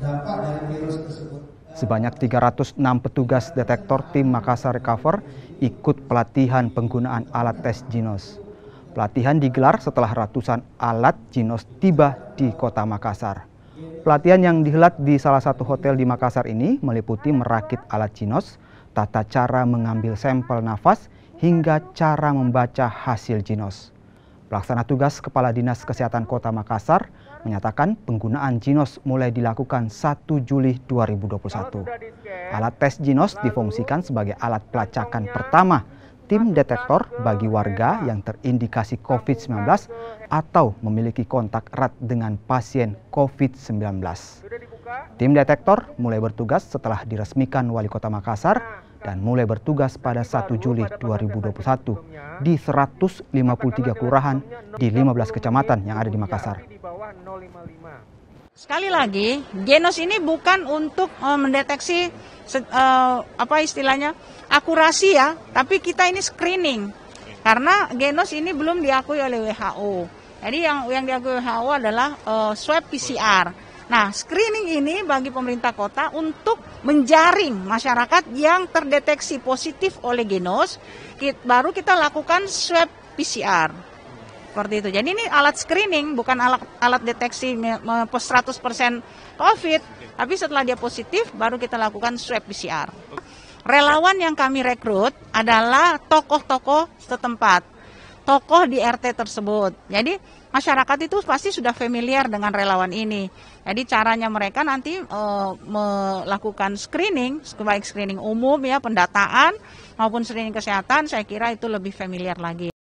Eh, Sebanyak 306 petugas detektor tim Makassar Recover ikut pelatihan penggunaan alat tes Ginos. Pelatihan digelar setelah ratusan alat Ginos tiba di kota Makassar. Pelatihan yang dihelat di salah satu hotel di Makassar ini meliputi merakit alat Ginos, tata cara mengambil sampel nafas, hingga cara membaca hasil Ginos. Pelaksana tugas Kepala Dinas Kesehatan Kota Makassar, menyatakan penggunaan Ginos mulai dilakukan 1 Juli 2021. Alat tes Ginos difungsikan sebagai alat pelacakan pertama tim detektor bagi warga yang terindikasi COVID-19 atau memiliki kontak erat dengan pasien COVID-19. Tim detektor mulai bertugas setelah diresmikan Wali Kota Makassar nah, dan mulai bertugas pada 1 Juli 2021 di 153 kelurahan di 15 kecamatan yang ada di Makassar. Sekali lagi, genos ini bukan untuk eh, mendeteksi eh, apa istilahnya akurasi ya, tapi kita ini screening karena genos ini belum diakui oleh WHO. Jadi yang yang diakui WHO adalah eh, swab PCR. Nah, screening ini bagi pemerintah kota untuk menjaring masyarakat yang terdeteksi positif oleh genos, baru kita lakukan swab PCR. Seperti itu. Jadi ini alat screening, bukan alat, alat deteksi 100% COVID, tapi setelah dia positif, baru kita lakukan swab PCR. Relawan yang kami rekrut adalah tokoh-tokoh setempat tokoh di RT tersebut. Jadi masyarakat itu pasti sudah familiar dengan relawan ini. Jadi caranya mereka nanti e, melakukan screening, baik screening umum ya, pendataan maupun screening kesehatan, saya kira itu lebih familiar lagi.